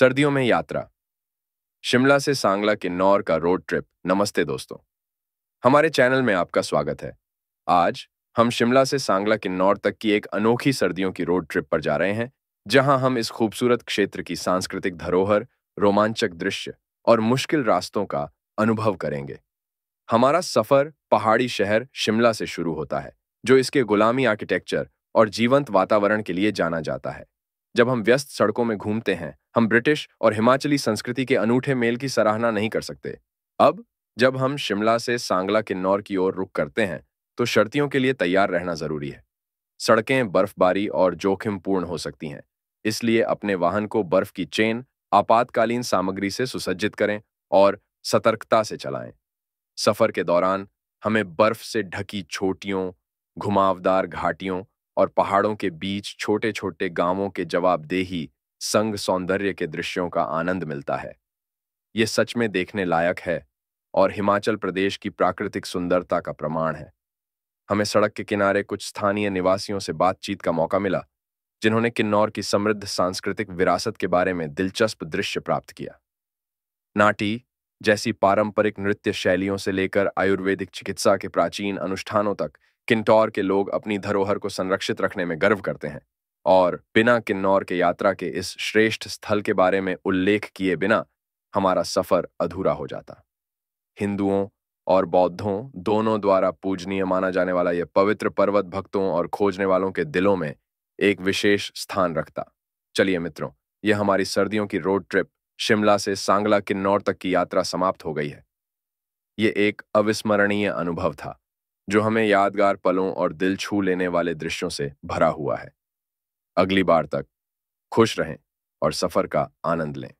सर्दियों में यात्रा शिमला से सांगला किन्नौर का रोड ट्रिप नमस्ते दोस्तों हमारे चैनल में आपका स्वागत है आज हम शिमला से सांगला किन्नौर तक की एक अनोखी सर्दियों की रोड ट्रिप पर जा रहे हैं जहां हम इस खूबसूरत क्षेत्र की सांस्कृतिक धरोहर रोमांचक दृश्य और मुश्किल रास्तों का अनुभव करेंगे हमारा सफर पहाड़ी शहर शिमला से शुरू होता है जो इसके गुलामी आर्किटेक्चर और जीवंत वातावरण के लिए जाना जाता है जब हम व्यस्त सड़कों में घूमते हैं हम ब्रिटिश और हिमाचली संस्कृति के अनूठे मेल की सराहना नहीं कर सकते अब जब हम शिमला से सांगला किन्नौर की ओर रुख करते हैं तो शर्तियों के लिए तैयार रहना जरूरी है सड़कें बर्फबारी और जोखिम पूर्ण हो सकती हैं इसलिए अपने वाहन को बर्फ की चेन आपातकालीन सामग्री से सुसज्जित करें और सतर्कता से चलाएं सफर के दौरान हमें बर्फ से ढकी छोटियों घुमावदार घाटियों और पहाड़ों के बीच छोटे छोटे गांवों के जवाबदेही संग सौंदर्य के दृश्यों का आनंद मिलता है ये सच में देखने लायक है और हिमाचल प्रदेश की प्राकृतिक सुंदरता का प्रमाण है हमें सड़क के किनारे कुछ स्थानीय निवासियों से बातचीत का मौका मिला जिन्होंने किन्नौर की समृद्ध सांस्कृतिक विरासत के बारे में दिलचस्प दृश्य प्राप्त किया नाटी जैसी पारंपरिक नृत्य शैलियों से लेकर आयुर्वेदिक चिकित्सा के प्राचीन अनुष्ठानों तक किन्टौर के लोग अपनी धरोहर को संरक्षित रखने में गर्व करते हैं और बिना किन्नौर के यात्रा के इस श्रेष्ठ स्थल के बारे में उल्लेख किए बिना हमारा सफर अधूरा हो जाता हिंदुओं और बौद्धों दोनों द्वारा पूजनीय माना जाने वाला यह पवित्र पर्वत भक्तों और खोजने वालों के दिलों में एक विशेष स्थान रखता चलिए मित्रों यह हमारी सर्दियों की रोड ट्रिप शिमला से सांगला किन्नौर तक की यात्रा समाप्त हो गई है ये एक अविस्मरणीय अनुभव था जो हमें यादगार पलों और दिल छू लेने वाले दृश्यों से भरा हुआ है अगली बार तक खुश रहें और सफर का आनंद लें